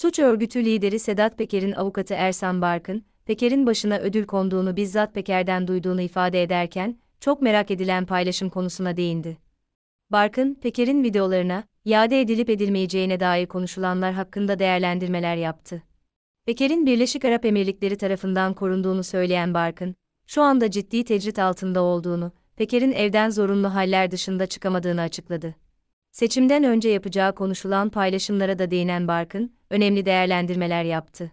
Suç örgütü lideri Sedat Peker'in avukatı Ersan Barkın, Peker'in başına ödül konduğunu bizzat Peker'den duyduğunu ifade ederken, çok merak edilen paylaşım konusuna değindi. Barkın, Peker'in videolarına, iade edilip edilmeyeceğine dair konuşulanlar hakkında değerlendirmeler yaptı. Peker'in Birleşik Arap Emirlikleri tarafından korunduğunu söyleyen Barkın, şu anda ciddi tecrit altında olduğunu, Peker'in evden zorunlu haller dışında çıkamadığını açıkladı. Seçimden önce yapacağı konuşulan paylaşımlara da değinen Barkın, önemli değerlendirmeler yaptı.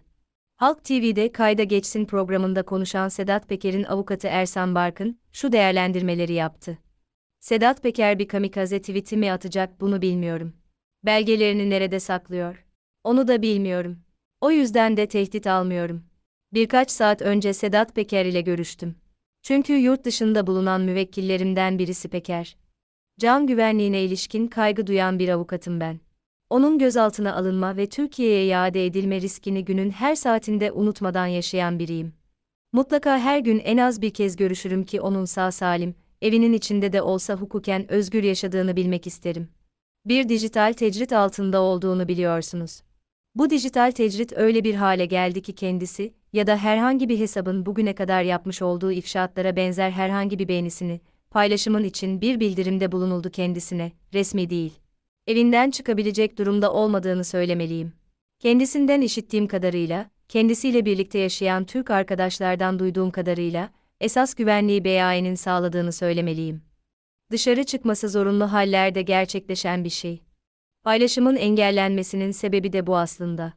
Halk TV'de Kayda Geçsin programında konuşan Sedat Peker'in avukatı Ersan Barkın, şu değerlendirmeleri yaptı. Sedat Peker bir kamikaze tweet'i mi atacak bunu bilmiyorum. Belgelerini nerede saklıyor? Onu da bilmiyorum. O yüzden de tehdit almıyorum. Birkaç saat önce Sedat Peker ile görüştüm. Çünkü yurt dışında bulunan müvekkillerimden birisi Peker can güvenliğine ilişkin kaygı duyan bir avukatım ben. Onun gözaltına alınma ve Türkiye'ye iade edilme riskini günün her saatinde unutmadan yaşayan biriyim. Mutlaka her gün en az bir kez görüşürüm ki onun sağ salim, evinin içinde de olsa hukuken özgür yaşadığını bilmek isterim. Bir dijital tecrit altında olduğunu biliyorsunuz. Bu dijital tecrit öyle bir hale geldi ki kendisi ya da herhangi bir hesabın bugüne kadar yapmış olduğu ifşaatlara benzer herhangi bir beğenisini, paylaşımın için bir bildirimde bulunuldu kendisine, resmi değil. Evinden çıkabilecek durumda olmadığını söylemeliyim. Kendisinden işittiğim kadarıyla, kendisiyle birlikte yaşayan Türk arkadaşlardan duyduğum kadarıyla, esas güvenliği BAE'nin sağladığını söylemeliyim. Dışarı çıkması zorunlu hallerde gerçekleşen bir şey. Paylaşımın engellenmesinin sebebi de bu aslında.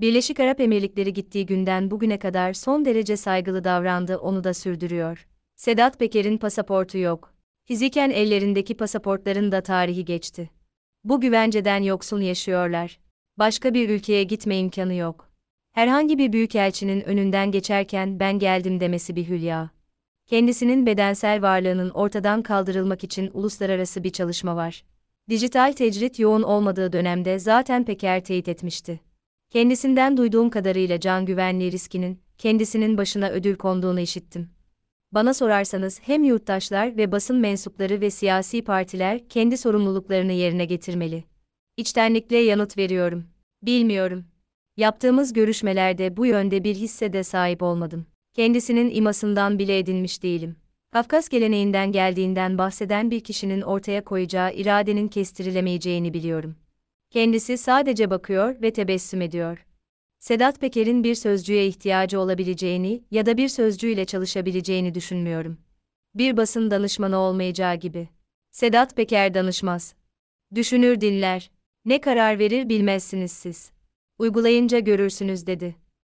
Birleşik Arap Emirlikleri gittiği günden bugüne kadar son derece saygılı davrandı, onu da sürdürüyor. Sedat Peker'in pasaportu yok. Fiziken ellerindeki pasaportların da tarihi geçti. Bu güvenceden yoksun yaşıyorlar. Başka bir ülkeye gitme imkanı yok. Herhangi bir büyükelçinin önünden geçerken ben geldim demesi bir hülya. Kendisinin bedensel varlığının ortadan kaldırılmak için uluslararası bir çalışma var. Dijital tecrit yoğun olmadığı dönemde zaten Peker teyit etmişti. Kendisinden duyduğum kadarıyla can güvenliği riskinin kendisinin başına ödül konduğunu işittim. Bana sorarsanız hem yurttaşlar ve basın mensupları ve siyasi partiler kendi sorumluluklarını yerine getirmeli. İçtenlikle yanıt veriyorum. Bilmiyorum. Yaptığımız görüşmelerde bu yönde bir hisse de sahip olmadım. Kendisinin imasından bile edinmiş değilim. Kafkas geleneğinden geldiğinden bahseden bir kişinin ortaya koyacağı iradenin kestirilemeyeceğini biliyorum. Kendisi sadece bakıyor ve tebessüm ediyor. Sedat Peker'in bir sözcüye ihtiyacı olabileceğini ya da bir sözcüyle çalışabileceğini düşünmüyorum. Bir basın danışmanı olmayacağı gibi. Sedat Peker danışmaz. Düşünür dinler. Ne karar verir bilmezsiniz siz. Uygulayınca görürsünüz dedi.